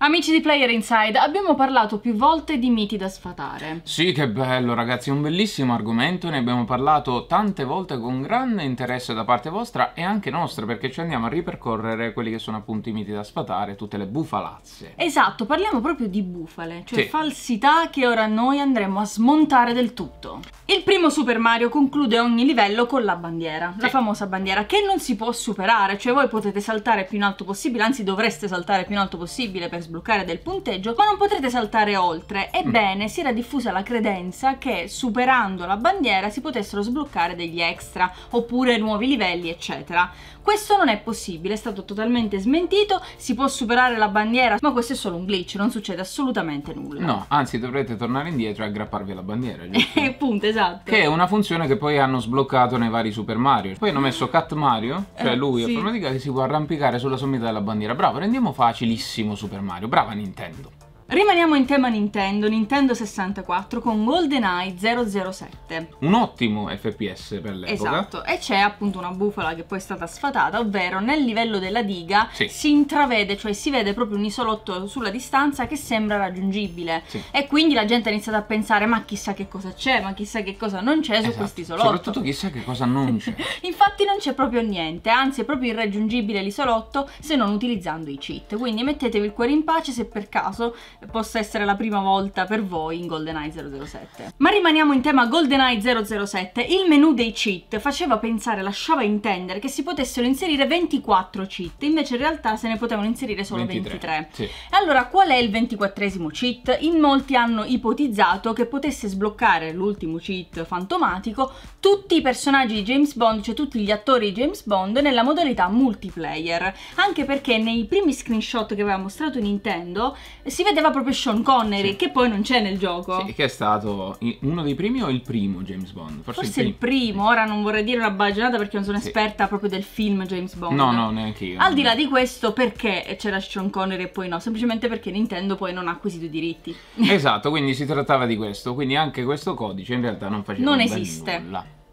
Amici di Player Inside, abbiamo parlato più volte di miti da sfatare. Sì, che bello ragazzi, è un bellissimo argomento, ne abbiamo parlato tante volte con grande interesse da parte vostra e anche nostra, perché ci andiamo a ripercorrere quelli che sono appunto i miti da sfatare, tutte le bufalazze. Esatto, parliamo proprio di bufale, cioè sì. falsità che ora noi andremo a smontare del tutto. Il primo Super Mario conclude ogni livello con la bandiera, sì. la famosa bandiera, che non si può superare, cioè voi potete saltare più in alto possibile, anzi dovreste saltare più in alto possibile per sbloccare del punteggio, ma non potrete saltare oltre. Ebbene, mm. si era diffusa la credenza che superando la bandiera si potessero sbloccare degli extra, oppure nuovi livelli, eccetera. Questo non è possibile, è stato totalmente smentito, si può superare la bandiera, ma questo è solo un glitch, non succede assolutamente nulla. No, anzi dovrete tornare indietro e aggrapparvi alla bandiera, giusto? Eh, punto, esatto. Che è una funzione che poi hanno sbloccato nei vari Super Mario. Poi hanno messo Cat Mario, cioè eh, lui eh, sì. a forma di che si può arrampicare sulla sommità della bandiera. Bravo, rendiamo facilissimo Super Mario. Mario. Brava Nintendo. Rimaniamo in tema Nintendo, Nintendo 64 con GoldenEye 007. Un ottimo FPS per l'epoca. Esatto, e c'è appunto una bufala che poi è stata sfatata, ovvero nel livello della diga sì. si intravede, cioè si vede proprio un isolotto sulla distanza che sembra raggiungibile. Sì. E quindi la gente ha iniziato a pensare ma chissà che cosa c'è, ma chissà che cosa non c'è esatto. su isolotto. Soprattutto chissà che cosa non c'è. Infatti non c'è proprio niente, anzi è proprio irraggiungibile l'isolotto se non utilizzando i cheat. Quindi mettetevi il cuore in pace se per caso possa essere la prima volta per voi in GoldenEye 007. Ma rimaniamo in tema GoldenEye 007. Il menu dei cheat faceva pensare, lasciava intendere che si potessero inserire 24 cheat, invece in realtà se ne potevano inserire solo 23. 23. Sì. Allora, qual è il 24esimo cheat? In molti hanno ipotizzato che potesse sbloccare l'ultimo cheat fantomatico tutti i personaggi di James Bond, cioè tutti gli attori di James Bond nella modalità multiplayer, anche perché nei primi screenshot che aveva mostrato Nintendo eh, si vedeva faceva proprio Sean Connery, sì. che poi non c'è nel gioco. Sì, che è stato uno dei primi o il primo James Bond? Forse, Forse il, primo. il, primo. ora non vorrei dire una bagionata perché non sono sì. esperta proprio del film James Bond. No, no, neanche io. Al di là di questo, perché c'era Sean Connery e poi no? Semplicemente perché Nintendo poi non ha acquisito i diritti. Esatto, quindi si trattava di questo, quindi anche questo codice in realtà non faceva non nulla. Non esiste.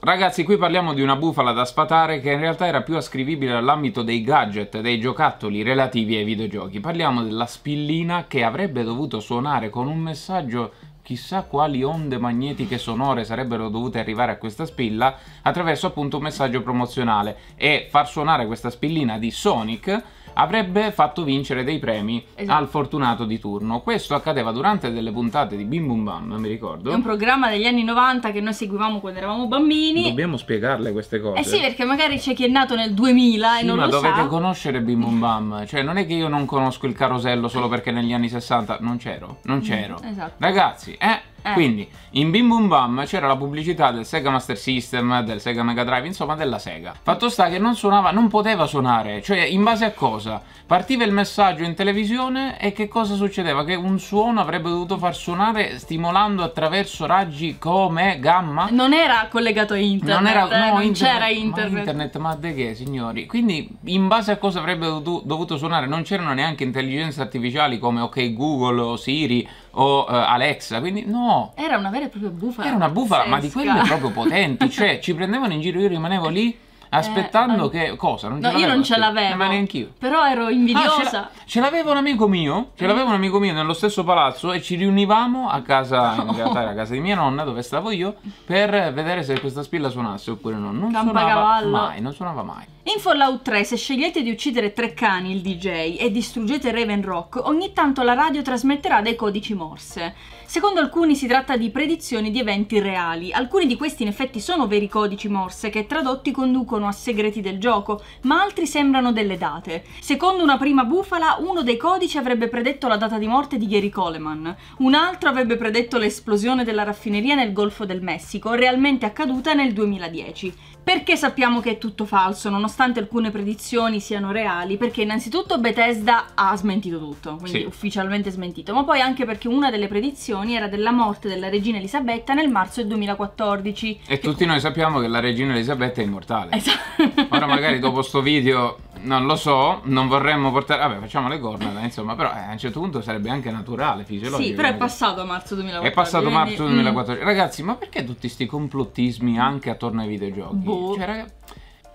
Ragazzi, qui parliamo di una bufala da sfatare che in realtà era più ascrivibile all'ambito dei gadget, dei giocattoli relativi ai videogiochi. Parliamo della spillina che avrebbe dovuto suonare con un messaggio chissà quali onde magnetiche sonore sarebbero dovute arrivare a questa spilla attraverso appunto un messaggio promozionale e far suonare questa spillina di Sonic avrebbe fatto vincere dei premi esatto. al fortunato di turno. Questo accadeva durante delle puntate di Bim Bum Bam, mi ricordo. È un programma degli anni 90 che noi seguivamo quando eravamo bambini. Dobbiamo spiegarle queste cose. Eh sì, perché magari c'è chi è nato nel 2000 sì, e non lo sa. ma dovete conoscere Bim Bum Bam. Cioè, non è che io non conosco il carosello solo perché negli anni 60 non c'ero. Non c'ero. Mm, esatto. Ragazzi, eh eh. Quindi in Bim Bum Bam c'era la pubblicità del Sega Master System, del Sega Mega Drive, insomma della Sega. Fatto sta che non suonava, non poteva suonare, cioè in base a cosa? Partiva il messaggio in televisione e che cosa succedeva? Che un suono avrebbe dovuto far suonare stimolando attraverso raggi come gamma? Non era collegato a internet, non, era, eh, no, non c'era internet. Ma internet, ma de che signori? Quindi in base a cosa avrebbe dovuto suonare? Non c'erano neanche intelligenze artificiali come ok Google o Siri o uh, Alexa, quindi no, era una vera e propria bufala. Era una bufala, pazzesca. ma di quelle proprio potenti. Cioè, ci prendevano in giro, io rimanevo lì Aspettando eh, che cosa? Non no, io non ce l'avevo. Ma neanche io. Però ero ah, invidiosa. Ah, ce l'aveva un amico mio. Ce eh. l'aveva un amico mio nello stesso palazzo e ci riunivamo a casa, in realtà era a casa di mia nonna, dove stavo io, per vedere se questa spilla suonasse oppure no. Non Campa suonava cavallo. mai, non suonava mai. In Fallout 3, se scegliete di uccidere tre cani, il DJ, e distruggete Raven Rock, ogni tanto la radio trasmetterà dei codici morse. Secondo alcuni si tratta di predizioni di eventi reali. Alcuni di questi in effetti sono veri codici morse che tradotti conducono riconducono a segreti del gioco, ma altri sembrano delle date. Secondo una prima bufala, uno dei codici avrebbe predetto la data di morte di Gary Coleman, un altro avrebbe predetto l'esplosione della raffineria nel Golfo del Messico, realmente accaduta nel 2010. Perché sappiamo che è tutto falso, nonostante alcune predizioni siano reali? Perché innanzitutto Bethesda ha smentito tutto, quindi sì. ufficialmente smentito, ma poi anche perché una delle predizioni era della morte della regina Elisabetta nel marzo del 2014. E tutti noi sappiamo che la regina Elisabetta è immortale. Eh Esatto. Ora magari dopo sto video non lo so, non vorremmo portare... Vabbè, facciamo le corna, insomma, però eh, a un certo punto sarebbe anche naturale, fisiologico. Sì, però è passato marzo 2014. È passato quindi... marzo 2014. Mm. Ragazzi, ma perché tutti questi complottismi anche attorno ai videogiochi? Boh. Cioè, ragazzi...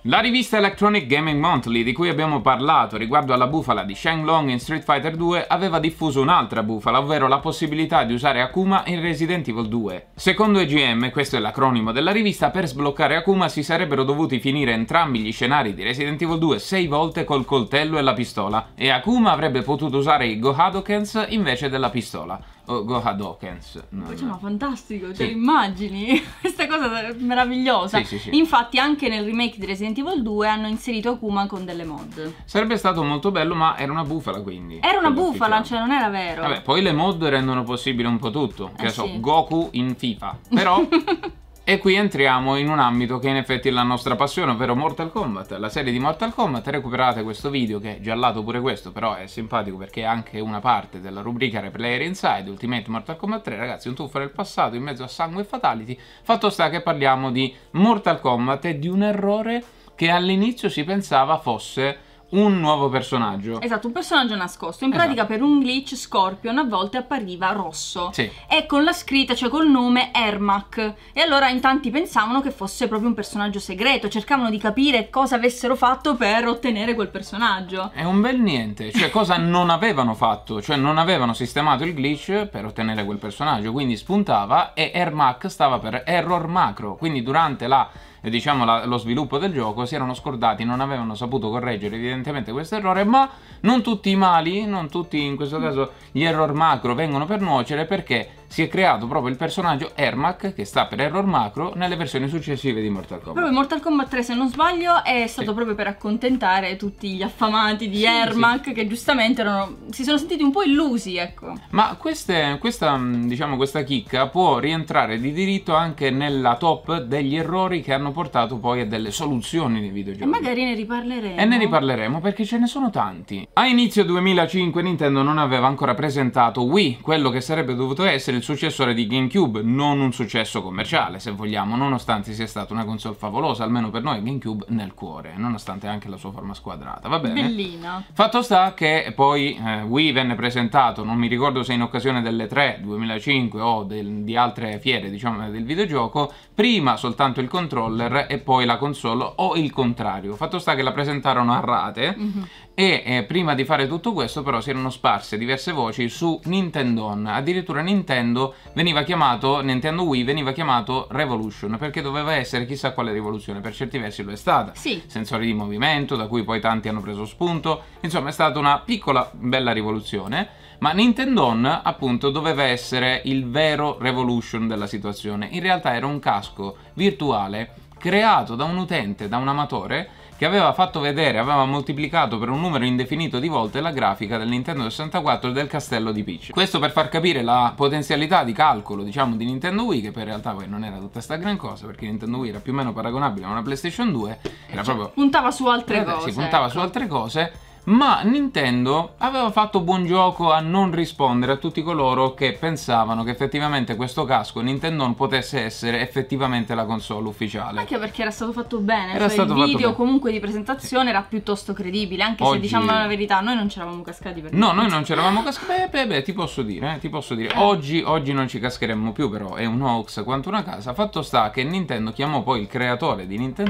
La rivista Electronic Gaming Monthly di cui abbiamo parlato riguardo alla bufala di Shang Long in Street Fighter 2 aveva diffuso un'altra bufala, ovvero la possibilità di usare Akuma in Resident Evil 2. Secondo EGM, questo è l'acronimo della rivista, per sbloccare Akuma si sarebbero dovuti finire entrambi gli scenari di Resident Evil 2 sei volte col coltello e la pistola, e Akuma avrebbe potuto usare i Gohadokens invece della pistola o oh, Gohad Hawkins. cioè, no, fantastico, sì. cioè immagini questa cosa meravigliosa. Sì, sì, sì. Infatti anche nel remake di Resident Evil 2 hanno inserito Akuma con delle mod. Sarebbe stato molto bello, ma era una bufala quindi. Era una bufala, cioè non era vero. Vabbè, poi le mod rendono possibile un po' tutto, che eh, so, Goku in FIFA, però E qui entriamo in un ambito che in effetti è la nostra passione, ovvero Mortal Kombat, la serie di Mortal Kombat. Recuperate questo video che è giallato pure questo, però è simpatico perché è anche una parte della rubrica Replayer Inside, Ultimate Mortal Kombat 3, ragazzi, un tuffo nel passato in mezzo a sangue e fatality. Fatto sta che parliamo di Mortal Kombat e di un errore che all'inizio si pensava fosse un nuovo personaggio. Esatto, un personaggio nascosto. In esatto. pratica per un glitch Scorpion a volte appariva rosso. Sì. E con la scritta, cioè col nome Ermac. E allora in tanti pensavano che fosse proprio un personaggio segreto, cercavano di capire cosa avessero fatto per ottenere quel personaggio. È un bel niente, cioè cosa non avevano fatto, cioè non avevano sistemato il glitch per ottenere quel personaggio, quindi spuntava e Ermac stava per error macro, quindi durante la diciamo, la, lo sviluppo del gioco, si erano scordati, non avevano saputo correggere evidentemente questo errore, ma non tutti i mali, non tutti in questo caso gli error macro vengono per nuocere perché si è creato proprio il personaggio Ermac, che sta per Error Macro, nelle versioni successive di Mortal Kombat. Proprio Mortal Kombat 3, se non sbaglio, è stato sì. proprio per accontentare tutti gli affamati di sì, Ermac, sì. che giustamente erano, si sono sentiti un po' illusi, ecco. Ma queste, questa, mm, diciamo, questa chicca può rientrare di diritto anche nella top degli errori che hanno portato poi a delle soluzioni nei videogiochi. E magari ne riparleremo. E ne riparleremo perché ce ne sono tanti. A inizio 2005 Nintendo non aveva ancora presentato Wii, quello che sarebbe dovuto essere il il successore di GameCube, non un successo commerciale se vogliamo, nonostante sia stata una console favolosa, almeno per noi GameCube nel cuore, nonostante anche la sua forma squadrata, va bene? Bellina. Fatto sta che poi eh, Wii venne presentato, non mi ricordo se in occasione delle 3 2005 o del, di altre fiere, diciamo, del videogioco, prima soltanto il controller e poi la console o il contrario. Fatto sta che la presentarono a rate mm -hmm e eh, prima di fare tutto questo però si erano sparse diverse voci su Nintendo On. addirittura Nintendo veniva chiamato, Nintendo Wii veniva chiamato Revolution perché doveva essere chissà quale rivoluzione, per certi versi lo è stata, sì. sensori di movimento da cui poi tanti hanno preso spunto, insomma è stata una piccola bella rivoluzione, ma Nintendo On appunto doveva essere il vero Revolution della situazione, in realtà era un casco virtuale creato da un utente, da un amatore, che aveva fatto vedere, aveva moltiplicato per un numero indefinito di volte la grafica del Nintendo 64 del castello di Peach. Questo per far capire la potenzialità di calcolo, diciamo, di Nintendo Wii, che per realtà poi non era tutta sta gran cosa, perché Nintendo Wii era più o meno paragonabile a una PlayStation 2, era cioè, proprio... Puntava su altre cose. Si puntava ecco. su altre cose ma Nintendo aveva fatto buon gioco a non rispondere a tutti coloro che pensavano che effettivamente questo casco Nintendo non potesse essere effettivamente la console ufficiale. Anche perché era stato fatto bene, era cioè, il video comunque di presentazione era piuttosto credibile, anche Oggi... se diciamo la verità, noi non ci eravamo cascati per No, noi non ci eravamo cascati, beh, beh, beh, ti posso dire, eh, ti posso dire. Eh. Oggi, oggi non ci cascheremmo più però, è un hoax quanto una casa, fatto sta che Nintendo chiamò poi il creatore di Nintendo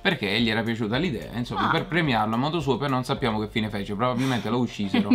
perché gli era piaciuta l'idea, insomma, ah. per premiarlo a modo suo, però non sappiamo sappiamo che fine fece, probabilmente lo uccisero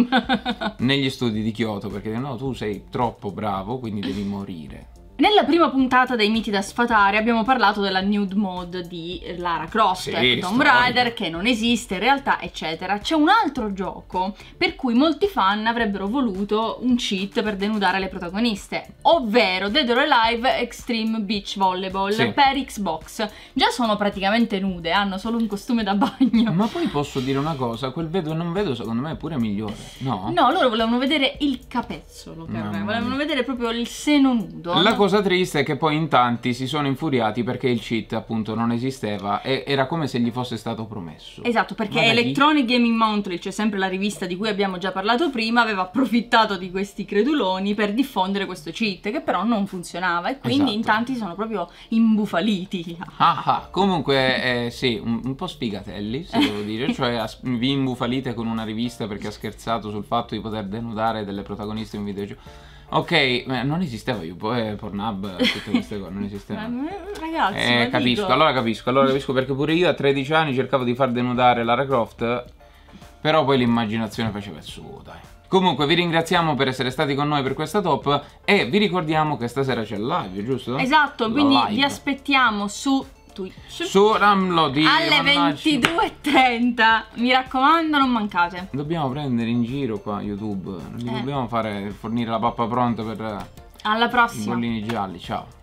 negli studi di Kyoto perché no tu sei troppo bravo quindi devi morire. Nella prima puntata dei miti da sfatare abbiamo parlato della nude mode di Lara Croft, sì, Tomb Raider, che non esiste in realtà, eccetera. C'è un altro gioco per cui molti fan avrebbero voluto un cheat per denudare le protagoniste, ovvero Dead or Alive Extreme Beach Volleyball sì. per Xbox. Già sono praticamente nude, eh, hanno solo un costume da bagno. Ma poi posso dire una cosa, quel vedo e non vedo secondo me è pure migliore, no? No, loro volevano vedere il capezzolo per no, me, volevano vedere proprio il seno nudo. La cosa cosa triste è che poi in tanti si sono infuriati perché il cheat appunto non esisteva e era come se gli fosse stato promesso. Esatto, perché Electronic Gaming Monthly, cioè sempre la rivista di cui abbiamo già parlato prima, aveva approfittato di questi creduloni per diffondere questo cheat che però non funzionava e quindi esatto. in tanti sono proprio imbufaliti. Ah, ah comunque eh, sì, un, un, po' spigatelli, se devo dire, cioè vi imbufalite con una rivista perché ha scherzato sul fatto di poter denudare delle protagoniste in videogioco Ok, ma non esisteva io, poi eh, Pornhub, tutte queste cose, non esisteva. Mm, ragazzi, eh, capisco, dico. allora capisco, allora capisco perché pure io a 13 anni cercavo di far denudare Lara Croft, però poi l'immaginazione faceva il suo, dai. Comunque vi ringraziamo per essere stati con noi per questa top e vi ricordiamo che stasera c'è il live, giusto? Esatto, La quindi live. vi aspettiamo su Twitch Su Ramlodi Alle 22.30 Mi raccomando non mancate Dobbiamo prendere in giro qua YouTube Non eh. dobbiamo fare, fornire la pappa pronta per eh, Alla prossima I bollini gialli, ciao